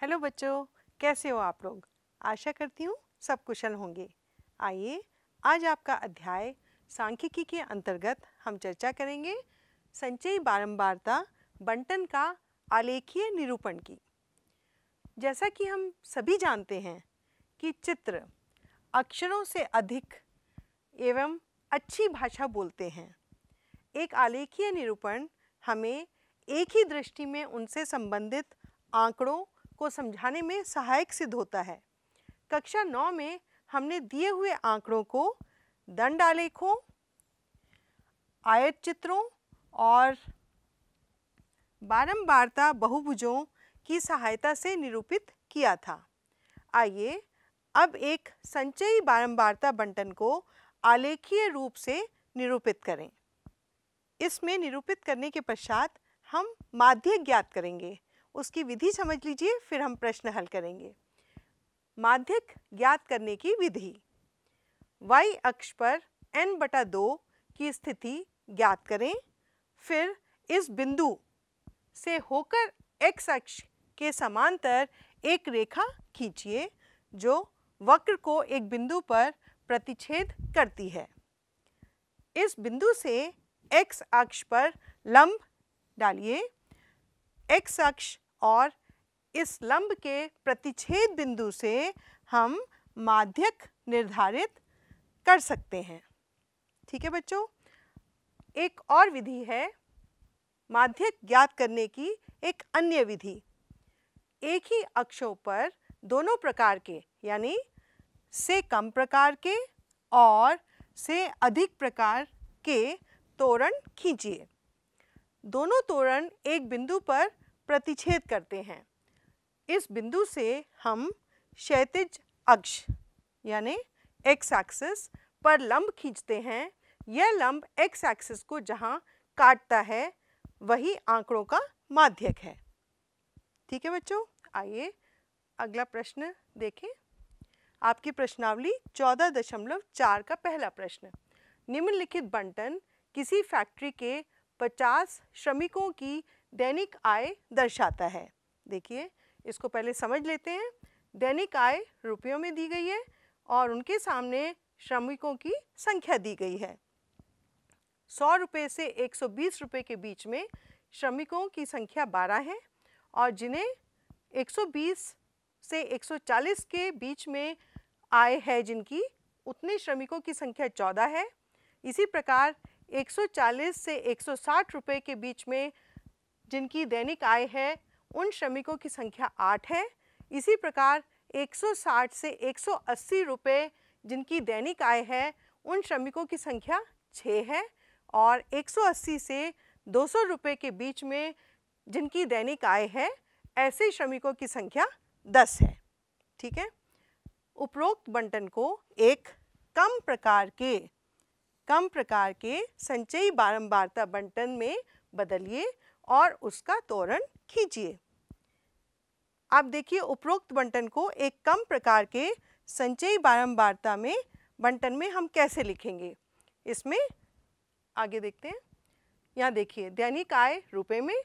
hello बच्चों कैसे हो आप लोग आशा करती हूँ सब कुशल होंगे आइए आज आपका अध्याय सांख्यिकी के अंतर्गत हम चर्चा करेंगे संचयी बारंबारता बंटन का आलेखीय निरूपण की जैसा कि हम सभी जानते हैं कि चित्र अक्षरों से अधिक एवं अच्छी भाषा बोलते हैं एक आलेखीय निरूपण हमें एक ही दृष्टि में उनसे संबंधित आंकड़ों को समझाने में सहायक सिद्ध होता है कक्षा नौ में हमने दिए हुए आंकड़ों को दंड आलेखों आयत चित्रों और बारंबारता बहुभुजों की सहायता से निरूपित किया था आइए अब एक संचयी बारंबारता बंटन को आलेखीय रूप से निरूपित करें इसमें निरूपित करने के पश्चात हम माध्य ज्ञात करेंगे उसकी विधि समझ लीजिए फिर हम प्रश्न हल करेंगे माध्यक ज्ञात करने की विधि y अक्ष पर n बटा दो की स्थिति ज्ञात करें फिर इस बिंदु से होकर x अक्ष के समांतर एक रेखा खींचिए जो वक्र को एक बिंदु पर प्रतिच्छेद करती है इस बिंदु से x अक्ष पर लंब डालिए x अक्ष और इस लंब के प्रतिच्छेद बिंदु से हम माध्यक निर्धारित कर सकते हैं ठीक है बच्चों एक और विधि है माध्यक ज्ञात करने की एक अन्य विधि एक ही अक्षों पर दोनों प्रकार के यानी से कम प्रकार के और से अधिक प्रकार के तोरण खींचिए दोनों तोरण एक बिंदु पर प्रतिच्छेद करते हैं इस बिंदु से हम क्षैतिज अक्ष यानी एक्स एक्सिस पर लंब खींचते हैं यह लंब एक्स एक्सिस को जहां काटता है वही आंकड़ों का माध्यक है ठीक है बच्चों आइए अगला प्रश्न देखें आपकी प्रश्नावली चौदह दशमलव चार का पहला प्रश्न निम्नलिखित बंटन किसी फैक्ट्री के 50 श्रमिकों की दैनिक आय दर्शाता है देखिए इसको पहले समझ लेते हैं दैनिक आय रुपयों में दी गई है और उनके सामने श्रमिकों की संख्या दी गई है सौ रुपये से एक सौ बीस रुपये के बीच में श्रमिकों की संख्या बारह है और जिन्हें एक सौ बीस से एक सौ चालीस के बीच में आय है जिनकी उतने श्रमिकों की संख्या चौदह है इसी प्रकार एक सौ चालीस से एक सौ साठ रुपये के बीच में जिनकी दैनिक आय है उन श्रमिकों की संख्या आठ है इसी प्रकार 160 से 180 रुपए जिनकी दैनिक आय है उन श्रमिकों की संख्या छः है और 180 से 200 रुपए के बीच में जिनकी दैनिक आय है ऐसे श्रमिकों की संख्या 10 है ठीक है उपरोक्त बंटन को एक कम प्रकार के कम प्रकार के संचयी बारंबारता बंटन में बदलिए और उसका तोरण खींचिए आप देखिए उपरोक्त बंटन को एक कम प्रकार के संचयी बारंबारता में बंटन में हम कैसे लिखेंगे इसमें आगे देखते हैं यहाँ देखिए दैनिक आय रुपए में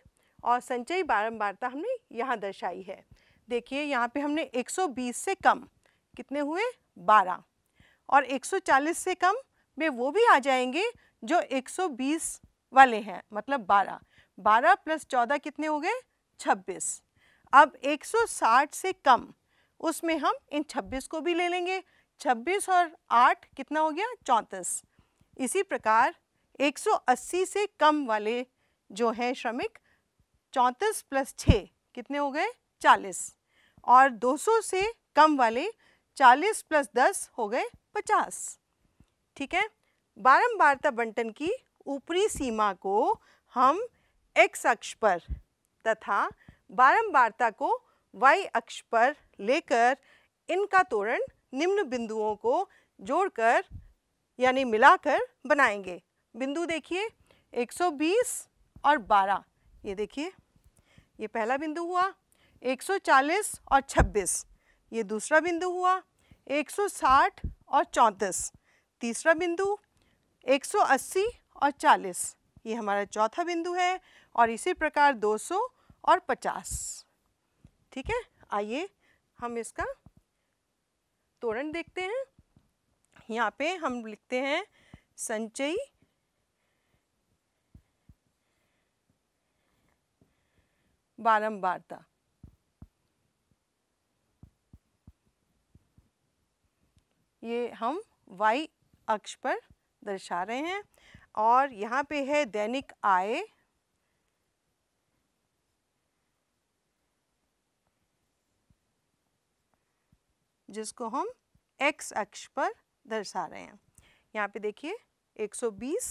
और संचयी बारंबारता हमने यहाँ दर्शाई है देखिए यहाँ पे हमने 120 से कम कितने हुए 12 और 140 से कम में वो भी आ जाएंगे जो 120 वाले हैं मतलब बारह प्लस चौदह कितने हो गए छब्बीस अब 160 से कम उसमें हम इन 26 को भी ले लेंगे 26 और 8 कितना हो गया चौंतीस इसी प्रकार 180 से कम वाले जो हैं श्रमिक चौंतीस प्लस छः कितने हो गए 40 और 200 से कम वाले 40 प्लस दस हो गए 50 ठीक है बारंबारता बंटन की ऊपरी सीमा को हम एक्स अक्ष पर तथा बारंबारता को वाई अक्ष पर लेकर इनका तोरण निम्न बिंदुओं को जोड़कर यानी मिलाकर बनाएंगे बिंदु देखिए 120 और 12 ये देखिए ये पहला बिंदु हुआ 140 और 26 ये दूसरा बिंदु हुआ 160 और चौंतीस तीसरा बिंदु 180 और 40 ये हमारा चौथा बिंदु है और इसी प्रकार 200 और 50 ठीक है आइए हम इसका तोरण देखते हैं यहाँ पे हम लिखते हैं संचयी बारंबारता ये हम y अक्ष पर दर्शा रहे हैं और यहाँ पे है दैनिक आय जिसको हम एक्स अक्ष पर दर्शा रहे हैं यहाँ पे देखिए 120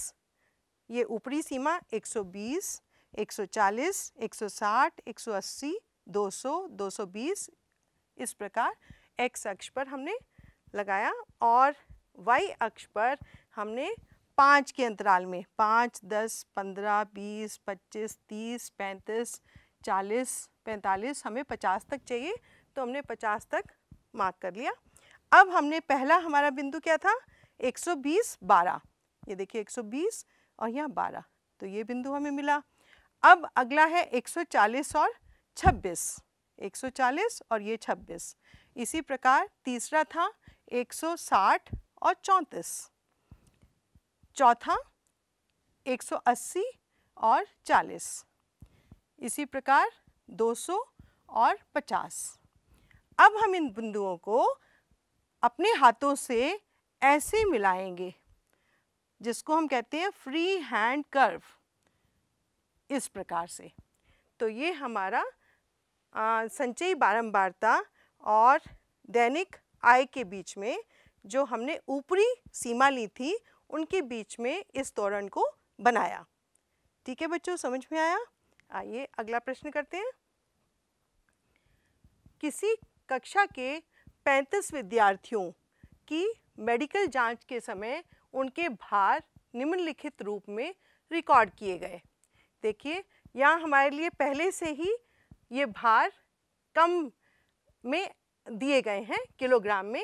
ये ऊपरी सीमा 120, 140, 160, 180, 200, 220 इस प्रकार एक्स अक्ष पर हमने लगाया और वाई अक्ष पर हमने पाँच के अंतराल में पाँच दस पंद्रह बीस पच्चीस तीस पैंतीस चालीस पैंतालीस हमें पचास तक चाहिए तो हमने पचास तक मार्क कर लिया अब हमने पहला हमारा बिंदु क्या था एक सौ बीस बारह ये देखिए एक सौ बीस और यहाँ बारह तो ये बिंदु हमें मिला अब अगला है एक सौ चालीस और छब्बीस एक सौ चालीस और ये छब्बीस इसी प्रकार तीसरा था एक सौ साठ और चौंतीस चौथा 180 और 40 इसी प्रकार 200 और 50 अब हम इन बिंदुओं को अपने हाथों से ऐसे मिलाएंगे जिसको हम कहते हैं फ्री हैंड कर्व इस प्रकार से तो ये हमारा संचयी बारंबारता और दैनिक आय के बीच में जो हमने ऊपरी सीमा ली थी उनके बीच में इस तोरण को बनाया ठीक है बच्चों समझ में आया आइए अगला प्रश्न करते हैं किसी कक्षा के 35 विद्यार्थियों की मेडिकल जांच के समय उनके भार निम्नलिखित रूप में रिकॉर्ड किए गए देखिए यहाँ हमारे लिए पहले से ही ये भार कम में दिए गए हैं किलोग्राम में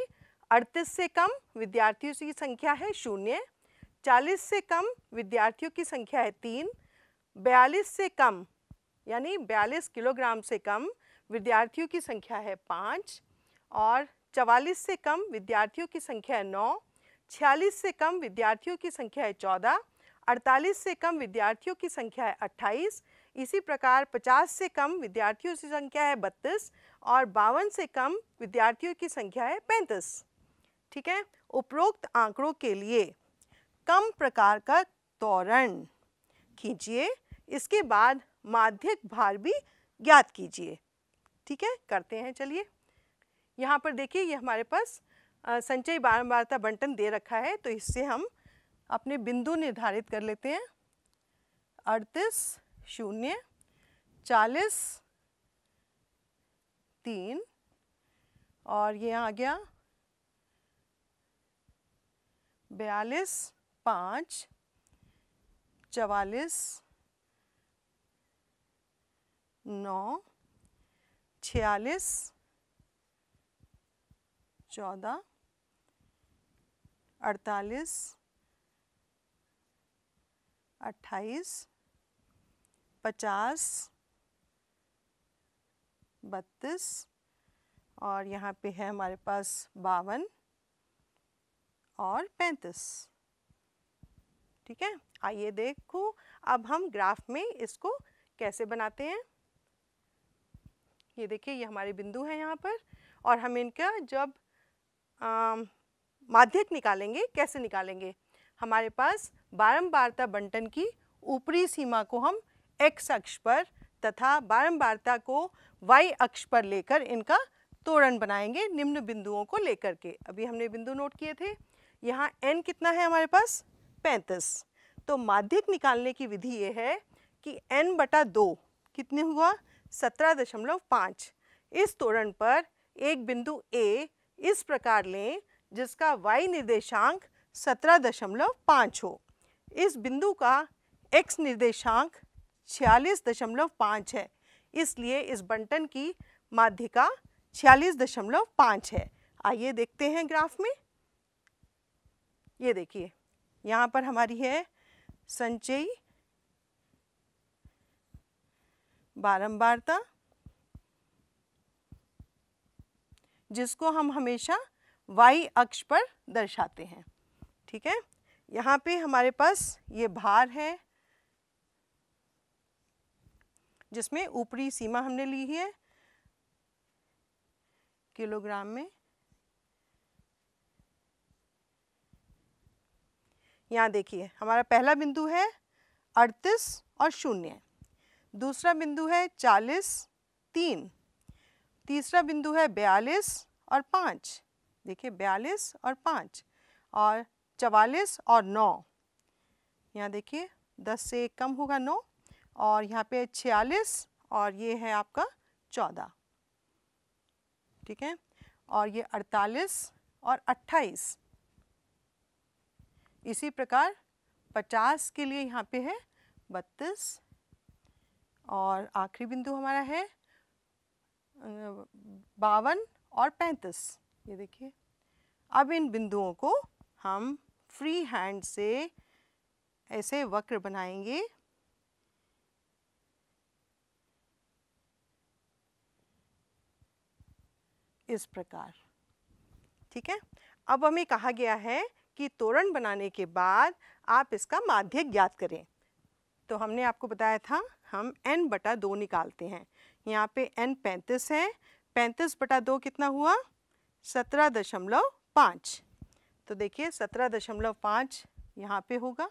अड़तीस से कम विद्यार्थियों की संख्या है शून्य चालीस से कम विद्यार्थियों की संख्या है तीन बयालीस से कम यानी बयालीस किलोग्राम से कम विद्यार्थियों की संख्या है पाँच और चवालीस से कम विद्यार्थियों की संख्या है नौ छियालीस से कम विद्यार्थियों की संख्या है चौदह अड़तालीस से कम विद्यार्थियों की संख्या है अट्ठाईस इसी प्रकार पचास से कम विद्यार्थियों की संख्या है बत्तीस और बावन से कम विद्यार्थियों की संख्या है पैंतीस ठीक है उपरोक्त आंकड़ों के लिए कम प्रकार का त्वरण खींचिए इसके बाद माध्यक भार भी ज्ञात कीजिए ठीक है करते हैं चलिए यहाँ पर देखिए ये हमारे पास संचयी बारंबारता बंटन दे रखा है तो इससे हम अपने बिंदु निर्धारित कर लेते हैं अड़तीस शून्य चालीस तीन और ये आ गया बयालीस पाँच चवालीस नौ छियालीस चौदह अड़तालीस अट्ठाईस पचास बत्तीस और यहाँ पे है हमारे पास बावन और पैंतीस ठीक है आइए देखो अब हम ग्राफ में इसको कैसे बनाते हैं ये देखिए ये हमारे बिंदु हैं यहाँ पर और हम इनका जब माध्यक निकालेंगे कैसे निकालेंगे हमारे पास बारंबारता बंटन की ऊपरी सीमा को हम एक्स अक्ष पर तथा बारंबारता को वाई अक्ष पर लेकर इनका तोरण बनाएंगे निम्न बिंदुओं को लेकर के अभी हमने बिंदु नोट किए थे यहाँ एन कितना है हमारे पास पैंतीस तो माध्यक निकालने की विधि ये है कि n बटा दो कितने हुआ सत्रह दशमलव पाँच इस तोरण पर एक बिंदु A इस प्रकार लें जिसका y निर्देशांक सत्रह दशमलव पाँच हो इस बिंदु का x निर्देशांक छियालीस दशमलव पाँच है इसलिए इस बंटन की माध्यिका छियालीस दशमलव पाँच है आइए देखते हैं ग्राफ में ये देखिए यहाँ पर हमारी है संचयी बारंबारता जिसको हम हमेशा वाई अक्ष पर दर्शाते हैं ठीक है यहाँ पे हमारे पास ये भार है जिसमें ऊपरी सीमा हमने ली है किलोग्राम में यहाँ देखिए हमारा पहला बिंदु है अड़तीस और शून्य दूसरा बिंदु है चालीस तीन तीसरा बिंदु है बयालीस और पाँच देखिए बयालीस और पाँच और चवालीस और नौ यहाँ देखिए दस से कम होगा नौ और यहाँ पे छियालीस और ये है आपका चौदह ठीक है और ये अड़तालीस और अट्ठाईस इसी प्रकार 50 के लिए यहाँ पे है 32 और आखिरी बिंदु हमारा है बावन और 35 ये देखिए अब इन बिंदुओं को हम फ्री हैंड से ऐसे वक्र बनाएंगे इस प्रकार ठीक है अब हमें कहा गया है की तोरण बनाने के बाद आप इसका माध्य ज्ञात करें तो हमने आपको बताया था हम n बटा दो निकालते हैं यहाँ पे n पैंतीस है पैंतीस बटा दो कितना हुआ सत्रह दशमलव पाँच तो देखिए सत्रह दशमलव पाँच यहाँ पर होगा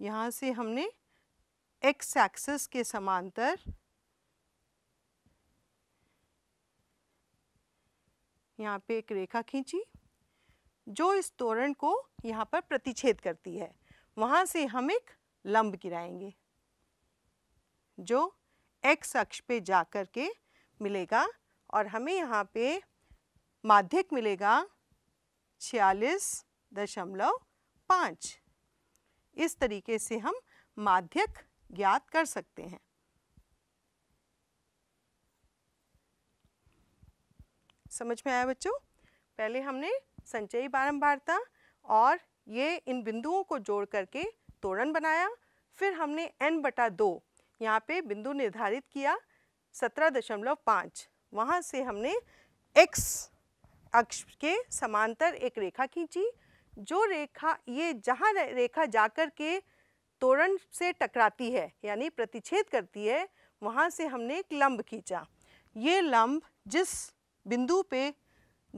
यहाँ से हमने एक्स एक्सिस के समांतर यहाँ पे एक रेखा खींची जो इस तोरण को यहाँ पर प्रतिच्छेद करती है वहाँ से हम एक लंब गिराएंगे जो एक्स अक्ष पे जा कर के मिलेगा और हमें यहाँ पे माध्यक मिलेगा छियालीस दशमलव पाँच इस तरीके से हम माध्यक ज्ञात कर सकते हैं समझ में आया बच्चों पहले हमने संचयी बारंबारता और ये इन बिंदुओं को जोड़ करके तोरण बनाया फिर हमने n बटा दो यहाँ पे बिंदु निर्धारित किया सत्रह दशमलव पाँच वहाँ से हमने x अक्ष के समांतर एक रेखा खींची जो रेखा ये जहाँ रेखा जाकर के तोरण से टकराती है यानी प्रतिच्छेद करती है वहाँ से हमने एक लंब खींचा ये लंब जिस बिंदु पे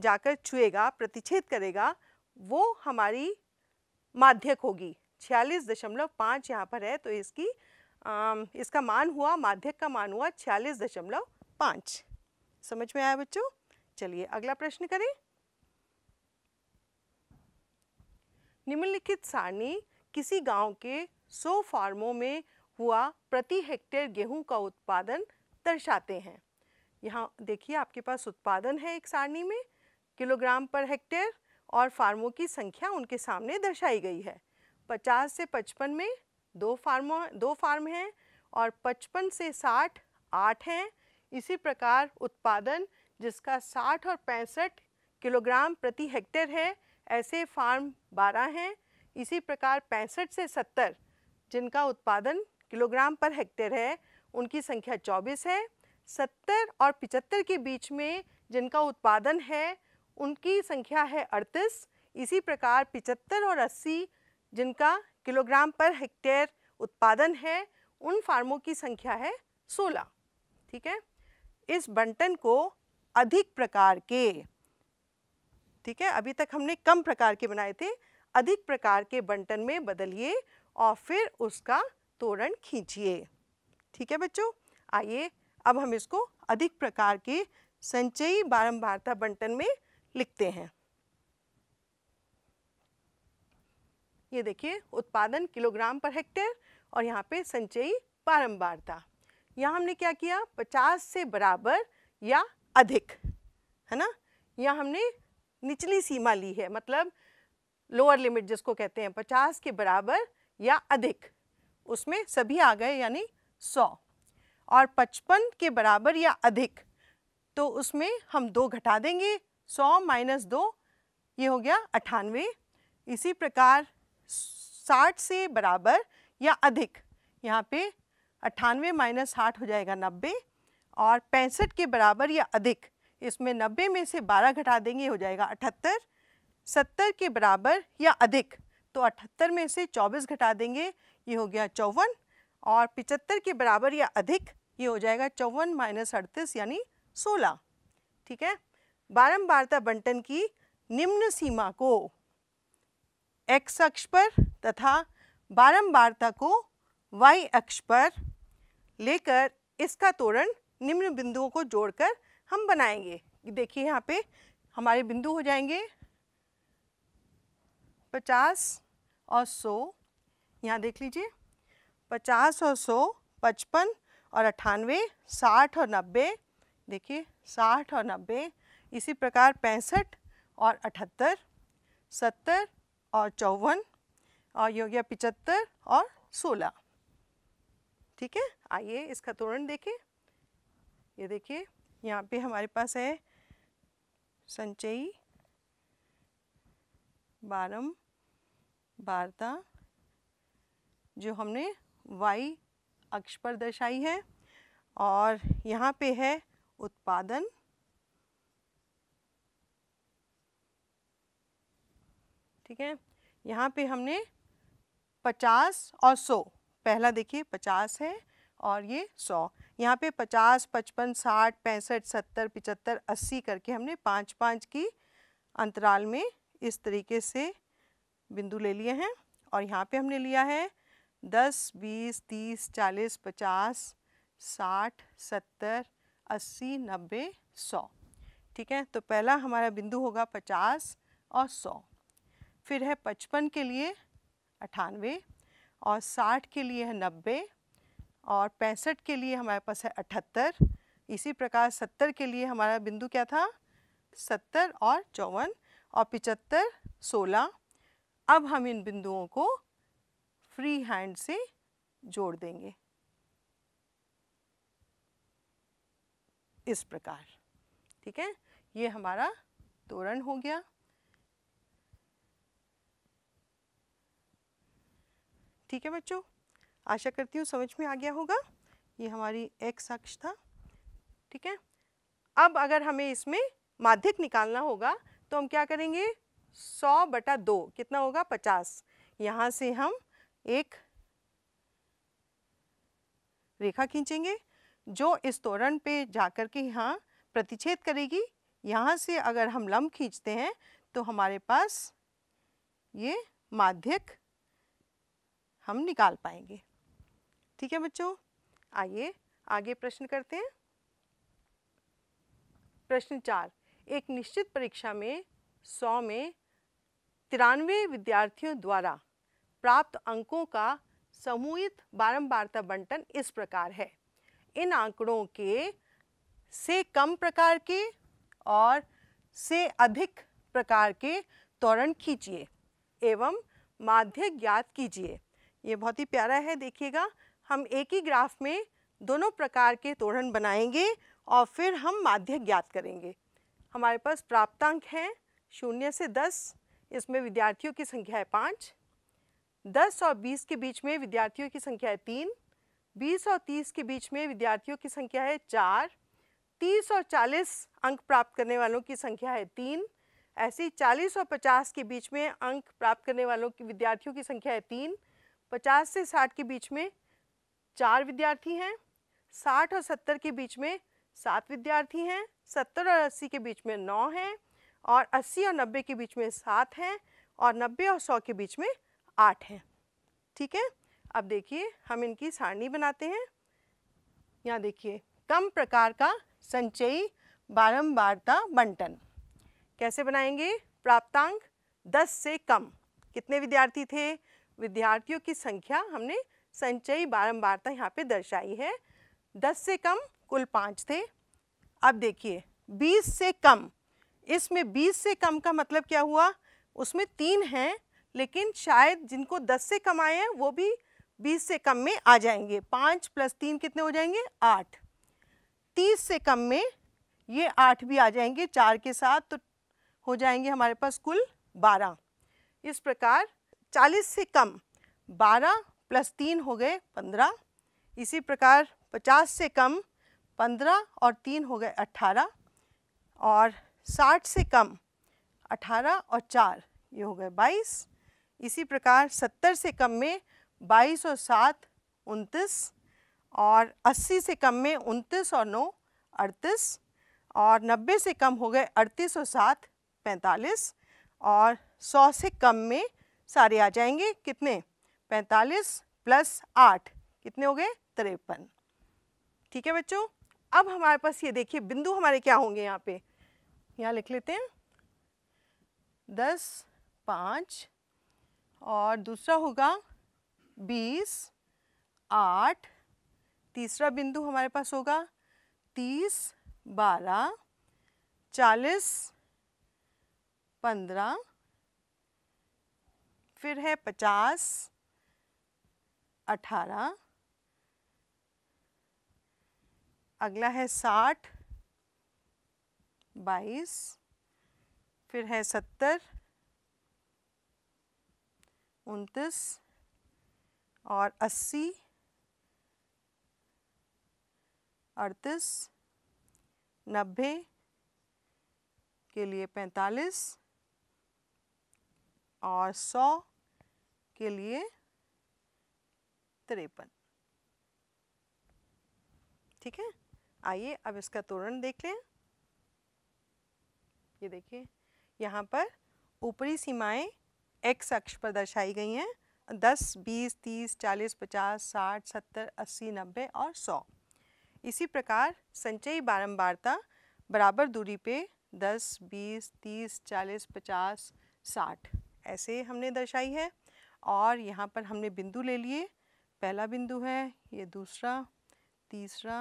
जाकर छुएगा प्रतिच्छेद करेगा वो हमारी माध्यक होगी छियालीस दशमलव पाँच यहाँ पर है तो इसकी आ, इसका मान हुआ माध्यक का मान हुआ छियालीस दशमलव पाँच समझ में आया बच्चों चलिए अगला प्रश्न करें निम्नलिखित सारणी किसी गांव के सौ फार्मों में हुआ प्रति हेक्टेयर गेहूं का उत्पादन दर्शाते हैं यहाँ देखिए आपके पास उत्पादन है एक सारणी में किलोग्राम पर हेक्टेयर और फार्मों की संख्या उनके सामने दर्शाई गई है 50 से 55 में दो फार्मों दो फार्म हैं और 55 से 60 आठ हैं इसी प्रकार उत्पादन जिसका 60 और पैंसठ किलोग्राम प्रति हेक्टेयर है ऐसे फार्म 12 हैं इसी प्रकार पैंसठ से 70 जिनका उत्पादन किलोग्राम पर हेक्टेयर है उनकी संख्या 24 है 70 और 75 के बीच में जिनका उत्पादन है उनकी संख्या है अड़तीस इसी प्रकार पिचहत्तर और अस्सी जिनका किलोग्राम पर हेक्टेयर उत्पादन है उन फार्मों की संख्या है सोलह ठीक है इस बंटन को अधिक प्रकार के ठीक है अभी तक हमने कम प्रकार के बनाए थे अधिक प्रकार के बंटन में बदलिए और फिर उसका तोरण खींचिए ठीक है बच्चों आइए अब हम इसको अधिक प्रकार के संचयी बारंबारता बंटन में लिखते हैं ये देखिए उत्पादन किलोग्राम पर हेक्टेयर और यहाँ पे संचयी बारंबारता यहाँ हमने क्या किया 50 से बराबर या अधिक है ना यहाँ हमने निचली सीमा ली है मतलब लोअर लिमिट जिसको कहते हैं 50 के बराबर या अधिक उसमें सभी आ गए यानी 100 और 55 के बराबर या अधिक तो उसमें हम दो घटा देंगे सौ माइनस दो ये हो गया अठानवे इसी प्रकार साठ से बराबर या अधिक यहाँ पे अट्ठानवे माइनस साठ हो जाएगा नब्बे और पैंसठ के बराबर या अधिक इसमें नब्बे में से बारह घटा देंगे हो जाएगा अठहत्तर सत्तर के बराबर या अधिक तो अठहत्तर में से चौबीस घटा देंगे ये हो गया चौवन और पिचहत्तर के बराबर या अधिक ये हो जाएगा चौवन माइनस अड़तीस यानी सोलह ठीक है बारंबारता बंटन की निम्न सीमा को x अक्ष पर तथा बारंबारता को y अक्ष पर लेकर इसका तोरण निम्न बिंदुओं को जोड़कर हम बनाएंगे देखिए यहाँ पे हमारे बिंदु हो जाएंगे 50 और 100 यहाँ देख लीजिए 50 और 100 55 और अट्ठानवे साठ और नब्बे देखिए साठ और नब्बे इसी प्रकार पैंसठ और अठहत्तर सत्तर और चौवन और ये हो गया पिचहत्तर और सोलह ठीक है आइए इसका तोरण देखें ये देखिए यहाँ पे हमारे पास है संचयी बारम वार्ता जो हमने वाई अक्ष पर दर्शाई है और यहाँ पे है उत्पादन ठीक है यहाँ पे हमने पचास और सौ पहला देखिए पचास है और ये सौ यहाँ पे पचास पचपन साठ पैंसठ सत्तर पिचहत्तर अस्सी करके हमने पाँच पाँच की अंतराल में इस तरीके से बिंदु ले लिए हैं और यहाँ पे हमने लिया है दस बीस तीस चालीस पचास साठ सत्तर अस्सी नब्बे सौ ठीक है तो पहला हमारा बिंदु होगा पचास और सौ फिर है पचपन के लिए अठानवे और साठ के लिए है नब्बे और पैंसठ के लिए हमारे पास है अठहत्तर इसी प्रकार सत्तर के लिए हमारा बिंदु क्या था सत्तर और चौवन और पिचहत्तर सोलह अब हम इन बिंदुओं को फ्री हैंड से जोड़ देंगे इस प्रकार ठीक है ये हमारा तोरण हो गया ठीक है बच्चों आशा करती हूँ समझ में आ गया होगा ये हमारी एक अक्ष था ठीक है अब अगर हमें इसमें माध्यक निकालना होगा तो हम क्या करेंगे सौ बटा दो कितना होगा पचास यहाँ से हम एक रेखा खींचेंगे जो इस तोरण पे जाकर के यहाँ प्रतिच्छेद करेगी यहाँ से अगर हम लम्ब खींचते हैं तो हमारे पास ये माध्यक हम निकाल पाएंगे ठीक है बच्चों आइए आगे प्रश्न करते हैं प्रश्न चार एक निश्चित परीक्षा में सौ में तिरानवे विद्यार्थियों द्वारा प्राप्त अंकों का समूहित बारंबारता बंटन इस प्रकार है इन आंकड़ों के से कम प्रकार के और से अधिक प्रकार के तोरण खींचिए एवं माध्य ज्ञात कीजिए ये बहुत ही प्यारा है देखिएगा हम एक ही ग्राफ में दोनों प्रकार के तोरण बनाएंगे और फिर हम माध्य ज्ञात करेंगे हमारे पास प्राप्तांक हैं शून्य से दस इसमें विद्यार्थियों की संख्या है पाँच दस और बीस के बीच में विद्यार्थियों की संख्या है तीन बीस और तीस के बीच में विद्यार्थियों की संख्या है चार तीस और चालीस अंक प्राप्त करने वालों की संख्या है तीन ऐसे ही चालीस और पचास के बीच में अंक प्राप्त करने वालों की विद्यार्थियों की संख्या है तीन 50 से 60 के बीच में चार विद्यार्थी हैं 60 और 70 के बीच में सात विद्यार्थी हैं 70 और 80 के बीच में नौ हैं और 80 और 90 के बीच में सात हैं और 90 और 100 के बीच में आठ हैं ठीक है अब देखिए हम इनकी सारणी बनाते हैं यहाँ देखिए कम प्रकार का संचयी बारंबारता बंटन कैसे बनाएंगे प्राप्तांक 10 से कम कितने विद्यार्थी थे विद्यार्थियों की संख्या हमने संचयी बारंबारता यहाँ पे दर्शाई है दस से कम कुल पाँच थे अब देखिए बीस से कम इसमें बीस से कम का मतलब क्या हुआ उसमें तीन हैं लेकिन शायद जिनको दस से कम आए हैं वो भी बीस से कम में आ जाएंगे पाँच प्लस तीन कितने हो जाएंगे आठ तीस से कम में ये आठ भी आ जाएंगे चार के साथ तो हो जाएंगे हमारे पास कुल बारह इस प्रकार चालीस से कम बारह प्लस तीन हो गए पंद्रह इसी प्रकार पचास से कम पंद्रह और तीन हो गए अट्ठारह और साठ से कम अठारह और चार ये हो गए बाईस इसी प्रकार सत्तर से कम में बाईस और सात उनतीस और अस्सी से कम में उनतीस और नौ अड़तीस और नब्बे से कम हो गए अड़तीस और सात पैंतालीस और सौ से कम में सारे आ जाएंगे कितने पैंतालीस प्लस आठ कितने हो गए तिरपन ठीक है बच्चों अब हमारे पास ये देखिए बिंदु हमारे क्या होंगे यहाँ पे यहाँ लिख लेते हैं दस पाँच और दूसरा होगा बीस आठ तीसरा बिंदु हमारे पास होगा तीस बारह चालीस पंद्रह फिर है पचास अठारह अगला है साठ बाईस फिर है सत्तर उनतीस और अस्सी अड़तीस नब्बे के लिए पैंतालीस और सौ के लिए त्रेपन ठीक है आइए अब इसका तोरण देख लें ये देखिए यहाँ पर ऊपरी सीमाएं एक्स अक्ष पर दर्शाई गई हैं दस बीस तीस चालीस पचास साठ सत्तर अस्सी नब्बे और सौ इसी प्रकार संचयी बारंबारता बराबर दूरी पे दस बीस तीस चालीस पचास साठ ऐसे हमने दर्शाई है और यहाँ पर हमने बिंदु ले लिए पहला बिंदु है ये दूसरा तीसरा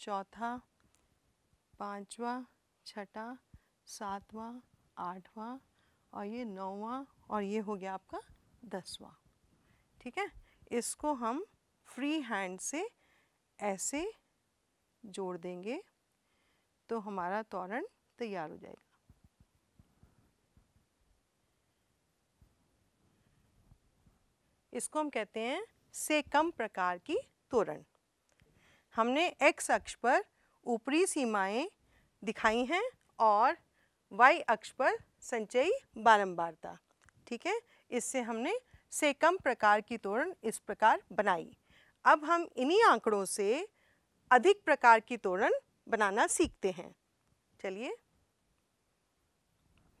चौथा पाँचवा छठा सातवां आठवां और ये नौवां और ये हो गया आपका दसवां ठीक है इसको हम फ्री हैंड से ऐसे जोड़ देंगे तो हमारा तोरण तैयार हो जाएगा इसको हम कहते हैं से कम प्रकार की तोरण हमने x अक्ष पर ऊपरी सीमाएं दिखाई हैं और वाई अक्ष पर संचयी बारंबारता ठीक है इससे हमने से कम प्रकार की तोरण इस प्रकार बनाई अब हम इन्हीं आंकड़ों से अधिक प्रकार की तोरण बनाना सीखते हैं चलिए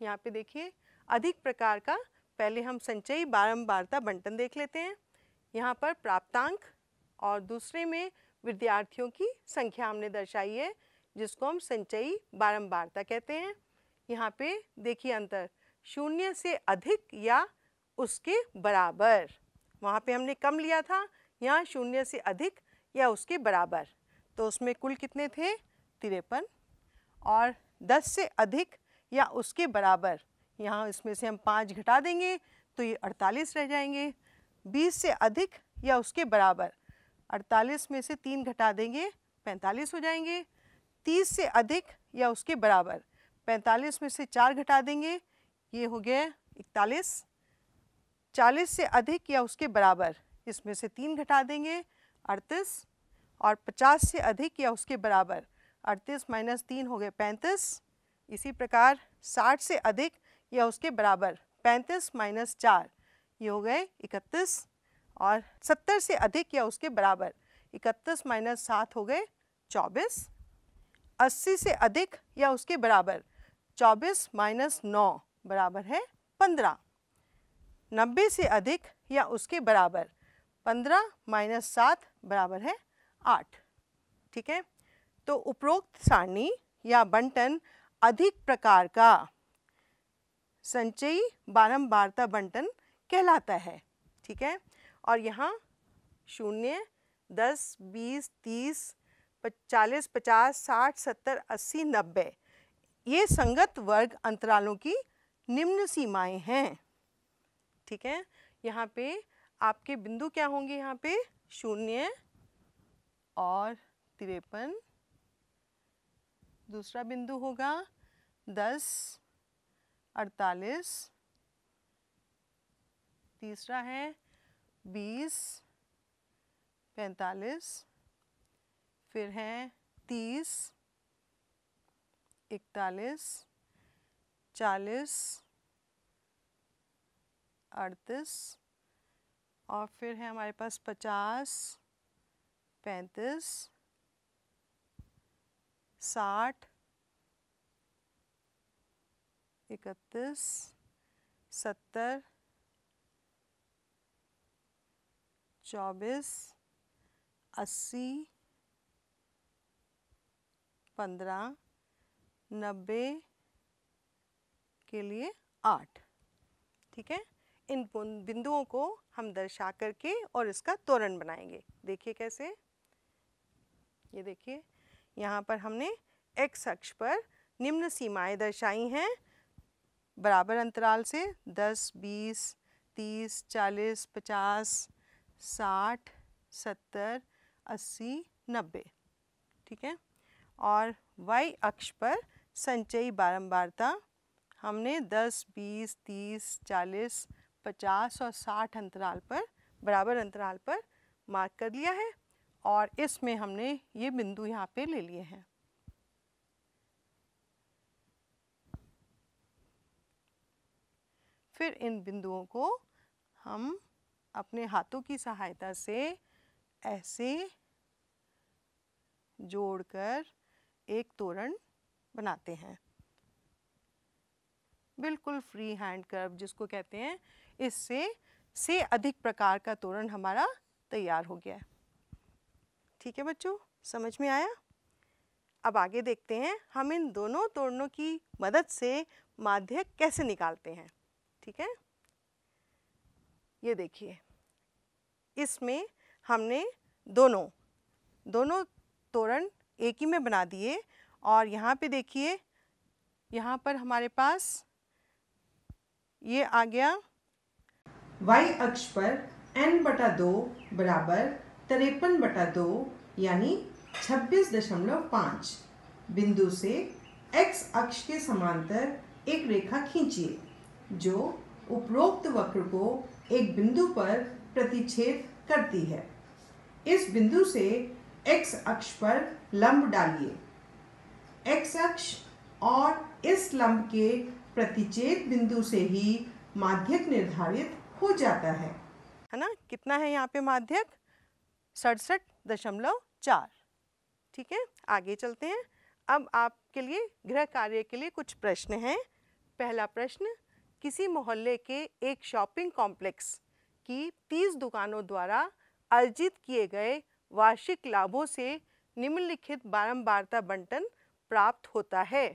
यहाँ पे देखिए अधिक प्रकार का पहले हम संचयी बारंबारता बंटन देख लेते हैं यहाँ पर प्राप्तांक और दूसरे में विद्यार्थियों की संख्या हमने दर्शाई है जिसको हम संचयी बारंबारता कहते हैं यहाँ पे देखिए अंतर शून्य से अधिक या उसके बराबर वहाँ पे हमने कम लिया था यहाँ शून्य से अधिक या उसके बराबर तो उसमें कुल कितने थे तिरपन और दस से अधिक या उसके बराबर यहाँ इसमें से हम पाँच घटा देंगे तो ये अड़तालीस रह जाएंगे बीस से अधिक या उसके बराबर अड़तालीस में से तीन घटा देंगे पैंतालीस हो जाएंगे तीस से अधिक या उसके बराबर पैंतालीस में से चार घटा देंगे ये हो गया इकतालीस चालीस से अधिक या उसके बराबर इसमें से तीन घटा देंगे अड़तीस और पचास से अधिक या उसके बराबर अड़तीस माइनस तीन हो गए पैंतीस इसी प्रकार साठ से अधिक या उसके बराबर पैंतीस माइनस चार ये हो गए इकतीस और सत्तर से अधिक या उसके बराबर इकतीस माइनस सात हो गए चौबीस अस्सी से अधिक या उसके बराबर चौबीस माइनस नौ बराबर है पंद्रह नब्बे से अधिक या उसके बराबर पंद्रह माइनस सात बराबर है आठ ठीक है तो उपरोक्त सारणी या बंटन अधिक प्रकार का संचयी बारंबारता बंटन कहलाता है ठीक है और यहाँ शून्य दस बीस तीस चालीस पचास साठ सत्तर अस्सी नब्बे ये संगत वर्ग अंतरालों की निम्न सीमाएं हैं ठीक है यहाँ पे आपके बिंदु क्या होंगे यहाँ पे शून्य और तिरपन दूसरा बिंदु होगा दस अड़तालीस तीसरा है बीस पैंतालीस फिर है तीस इकतालीस चालीस अड़तीस और फिर है हमारे पास पचास पैंतीस साठ इकतीस सत्तर चौबीस अस्सी पंद्रह नब्बे के लिए आठ ठीक है इन बिंदुओं को हम दर्शा करके और इसका तोरण बनाएंगे देखिए कैसे ये देखिए यहाँ पर हमने x अक्ष पर निम्न सीमाएं दर्शाई हैं बराबर अंतराल से 10, 20, 30, 40, 50, 60, 70, 80, 90 ठीक है और y अक्ष पर संचयी बारंबारता हमने 10, 20, 30, 40, 50 और 60 अंतराल पर बराबर अंतराल पर मार्क कर लिया है और इसमें हमने ये बिंदु यहाँ पे ले लिए हैं फिर इन बिंदुओं को हम अपने हाथों की सहायता से ऐसे जोड़कर एक तोरण बनाते हैं बिल्कुल फ्री हैंड कर्व जिसको कहते हैं इससे से अधिक प्रकार का तोरण हमारा तैयार हो गया है ठीक है बच्चों समझ में आया अब आगे देखते हैं हम इन दोनों तोरणों की मदद से माध्यक कैसे निकालते हैं ठीक है ये देखिए इसमें हमने दोनों दोनों तोरण एक ही में बना दिए और यहाँ पे देखिए यहाँ पर हमारे पास ये आ गया y अक्ष पर n बटा दो बराबर तिरपन बटा दो यानी छब्बीस दशमलव पाँच बिंदु से x अक्ष के समांतर एक रेखा खींचिए जो उपरोक्त वक्र को एक बिंदु पर प्रतिच्छेद करती है इस बिंदु से x अक्ष पर लंब डालिए x अक्ष और इस लंब के प्रतिच्छेद बिंदु से ही माध्यक निर्धारित हो जाता है है ना कितना है यहाँ पे माध्यक सड़सठ दशमलव चार ठीक है आगे चलते हैं अब आपके लिए गृह कार्य के लिए कुछ प्रश्न हैं पहला प्रश्न किसी मोहल्ले के एक शॉपिंग कॉम्प्लेक्स की तीस दुकानों द्वारा अर्जित किए गए वार्षिक लाभों से निम्नलिखित बारंबारता बंटन प्राप्त होता है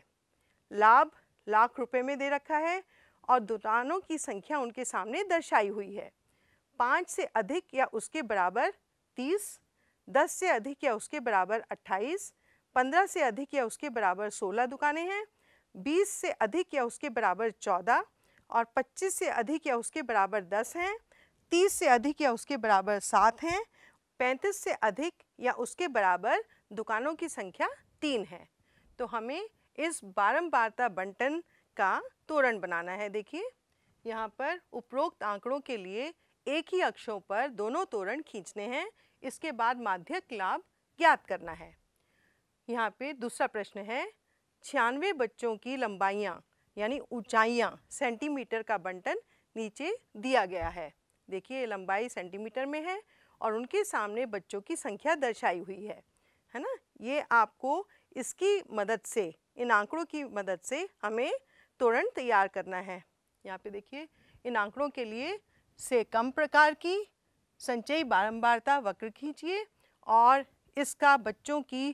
लाभ लाख रुपए में दे रखा है और दुकानों की संख्या उनके सामने दर्शाई हुई है पाँच से अधिक या उसके बराबर तीस दस से अधिक या उसके बराबर अट्ठाईस पंद्रह से अधिक या उसके बराबर सोलह दुकानें हैं बीस से अधिक या उसके बराबर चौदह और 25 से अधिक या उसके बराबर दस हैं 30 से अधिक या उसके बराबर सात हैं 35 से अधिक या उसके बराबर दुकानों की संख्या तीन है तो हमें इस बारंबारता बंटन का तोरण बनाना है देखिए यहाँ पर उपरोक्त आंकड़ों के लिए एक ही अक्षों पर दोनों तोरण खींचने हैं इसके बाद माध्यक लाभ ज्ञात करना है यहाँ पे दूसरा प्रश्न है छियानवे बच्चों की लंबाइयाँ यानी ऊंचाइयां सेंटीमीटर का बंटन नीचे दिया गया है देखिए लंबाई सेंटीमीटर में है और उनके सामने बच्चों की संख्या दर्शाई हुई है है ना ये आपको इसकी मदद से इन आंकड़ों की मदद से हमें तोरण तैयार करना है यहाँ पे देखिए इन आंकड़ों के लिए से कम प्रकार की संचयी बारंबारता वक्र खींचिए और इसका बच्चों की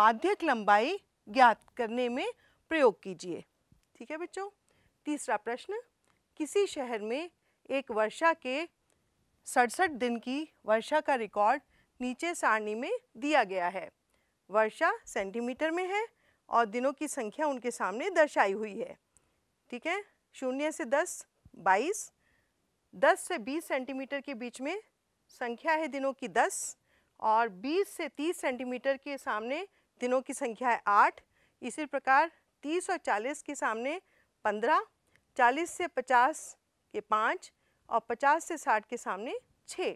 माध्यक लंबाई ज्ञात करने में प्रयोग कीजिए ठीक है बच्चों तीसरा प्रश्न किसी शहर में एक वर्षा के सड़सठ दिन की वर्षा का रिकॉर्ड नीचे सारणी में दिया गया है वर्षा सेंटीमीटर में है और दिनों की संख्या उनके सामने दर्शाई हुई है ठीक है शून्य से दस बाईस दस से बीस सेंटीमीटर के बीच में संख्या है दिनों की दस और बीस से तीस सेंटीमीटर के सामने दिनों की संख्या है आठ इसी प्रकार तीस और चालीस के सामने पंद्रह चालीस से पचास के पाँच और पचास से साठ के सामने छः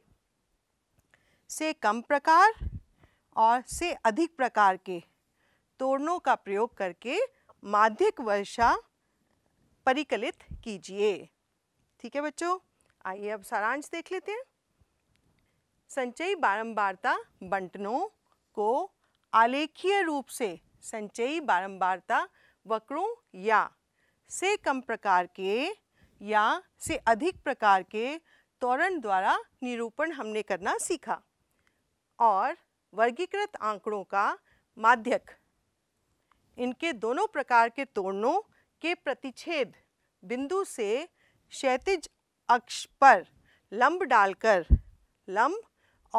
से कम प्रकार और से अधिक प्रकार के तोड़नों का प्रयोग करके माध्यिक वर्षा परिकलित कीजिए ठीक है बच्चों आइए अब सारांश देख लेते हैं संचयी बारंबारता बंटनों को आलेखीय रूप से संचयी बारंबारता वक्रों या से कम प्रकार के या से अधिक प्रकार के त्वरण द्वारा निरूपण हमने करना सीखा और वर्गीकृत आंकड़ों का माध्यक इनके दोनों प्रकार के तोड़नों के प्रतिच्छेद बिंदु से क्षैतिज अक्ष पर लंब डालकर लंब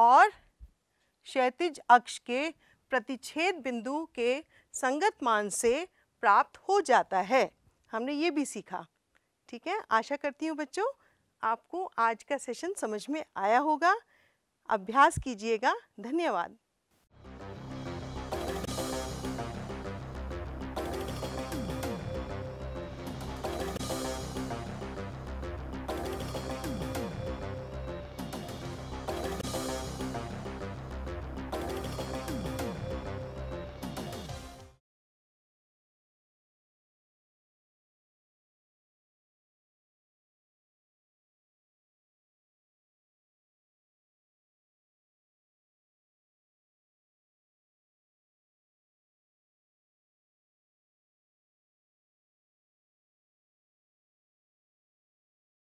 और क्षैतिज अक्ष के प्रतिच्छेद बिंदु के संगत मान से प्राप्त हो जाता है हमने ये भी सीखा ठीक है आशा करती हूँ बच्चों आपको आज का सेशन समझ में आया होगा अभ्यास कीजिएगा धन्यवाद